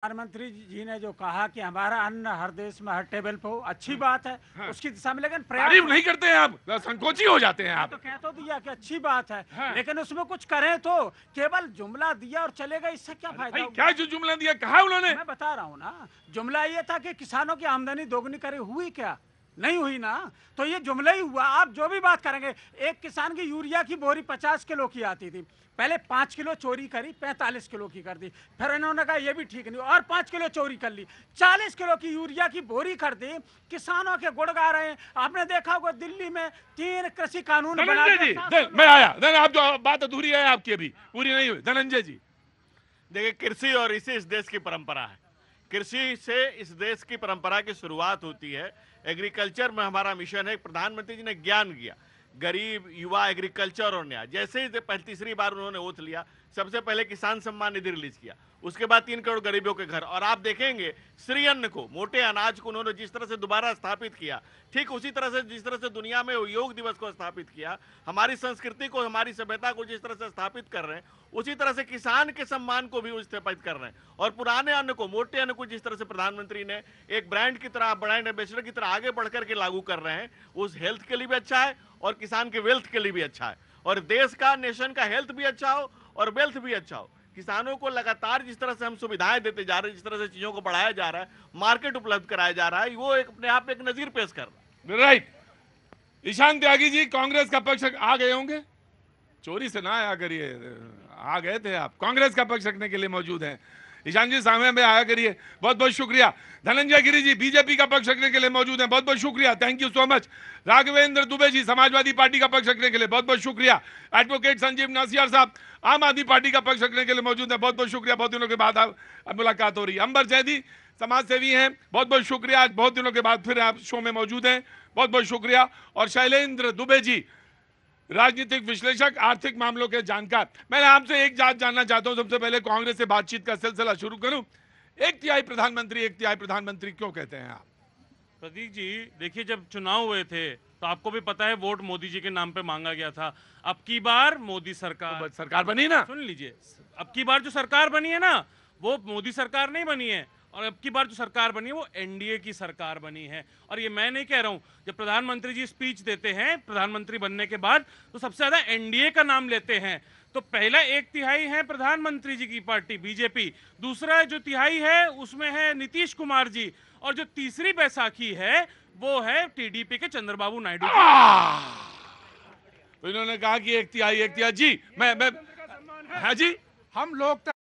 प्रधानमंत्री जी ने जो कहा कि हमारा अन्न हर देश में हर टेबल पर अच्छी हाँ। बात है हाँ। उसकी दिशा में लेकिन प्रयास नहीं करते हैं आप संकोची हो जाते हैं आप तो कह तो दिया कि अच्छी बात है हाँ। लेकिन उसमें कुछ करें तो केवल जुमला दिया और चलेगा इससे क्या फायदा क्या जो जुमला दिया कहा उन्होंने मैं बता रहा हूँ ना जुमला ये था कि किसानों की आमदनी दोगुनी करी हुई क्या नहीं हुई ना तो ये जुमला ही हुआ आप जो भी बात करेंगे एक किसान की यूरिया की बोरी पचास किलो की आती थी पहले पाँच किलो चोरी करी पैंतालीस किलो की कर दी फिर इन्होंने कहा यह भी ठीक नहीं और पाँच किलो चोरी कर ली चालीस किलो की यूरिया की बोरी कर दी किसानों के गुड़ गा रहे हैं आपने देखा होगा दिल्ली में तीन कृषि कानून धनंजय जी मैं आया आप जो बात अधूरी है आपकी अभी पूरी नहीं हुई धनंजय जी देखिए कृषि और इसी इस देश की परंपरा है कृषि से इस देश की परंपरा की शुरुआत होती है एग्रीकल्चर में हमारा मिशन है प्रधानमंत्री जी ने ज्ञान किया गरीब युवा एग्रीकल्चर और न्याय जैसे ही तीसरी बार उन्होंने ओथ लिया सबसे पहले किसान सम्मान निधि रिलीज किया उसके बाद तीन करोड़ गरीबों के घर और आप देखेंगे श्री अन्न को मोटे अनाज को उन्होंने जिस तरह से दोबारा स्थापित किया ठीक उसी तरह से जिस तरह से दुनिया में योग दिवस को स्थापित किया हमारी संस्कृति को हमारी सभ्यता को जिस तरह से स्थापित कर रहे हैं उसी तरह से किसान के सम्मान को भी स्थापित कर रहे हैं और पुराने अन्न को मोटे अन्न को जिस तरह से प्रधानमंत्री ने एक ब्रांड की तरह ब्रांड एम्बेसडर की तरह आगे बढ़ करके लागू कर रहे हैं उस हेल्थ के लिए भी अच्छा है और किसान के वेल्थ के लिए भी अच्छा है और देश का नेशन का हेल्थ भी अच्छा हो और वेल्थ भी अच्छा हो किसानों को लगातार जिस तरह से हम सुविधाएं देते जा रहे हैं जिस तरह से चीज़ों को बढ़ाया जा रहा है मार्केट उपलब्ध कराया जा रहा है वो एक अपने आप में एक नज़ीर पेश कर रहा है राइट ईशान त्यागी जी कांग्रेस का पक्ष आ गए होंगे चोरी से ना आया करिए आ गए थे आप कांग्रेस का पक्ष रखने के लिए मौजूद हैं ईशान जी सामने में आया करिए बहुत बहुत शुक्रिया धनंजय गिरी जी बीजेपी का पक्ष रखने के लिए मौजूद हैं बहुत बहुत शुक्रिया thank you so much Raghvendra Dubey ji Samajwadi Party का पक्ष रखने के लिए बहुत बहुत शुक्रिया एडवोकेट संजीव नासियार साहब आम आदमी पार्टी का पक्ष रखने के लिए मौजूद है बहुत बहुत शुक्रिया बहुत दिनों के बाद मुलाकात हो रही है अंबर जैदी समाज सेवी हैं बहुत बहुत शुक्रिया आज बहुत दिनों के बाद फिर आप शो में मौजूद हैं बहुत बहुत शुक्रिया और शैलेंद्र दुबे जी राजनीतिक विश्लेषक आर्थिक मामलों के जानकार मैं आपसे एक जात जानना चाहता हूँ सबसे पहले कांग्रेस से बातचीत का सिलसिला शुरू करूँ एक तिहाई प्रधानमंत्री एक तिहाई प्रधानमंत्री क्यों कहते हैं आप प्रतीक जी देखिए जब चुनाव हुए थे तो आपको भी पता है वोट मोदी जी के नाम पे मांगा गया था अब की बार मोदी सरकार तो सरकार बनी ना सुन लीजिए अब की बार जो सरकार बनी है ना वो मोदी सरकार नहीं बनी है और अब की बार जो सरकार बनी है वो एनडीए की सरकार बनी है और ये मैं नहीं कह रहा हूँ जब प्रधानमंत्री जी स्पीच देते हैं प्रधानमंत्री बनने के बाद तो सबसे ज़्यादा एनडीए का नाम लेते हैं तो पहला एक तिहाई है प्रधानमंत्री जी की पार्टी बीजेपी दूसरा जो तिहाई है उसमें है नीतीश कुमार जी और जो तीसरी बैसाखी है वो है टीडीपी के चंद्रबाबू नायडू तो इन्होंने कहा कि एक तिहाई एक तिहाई जी मैं मैं हाँ जी हम लोग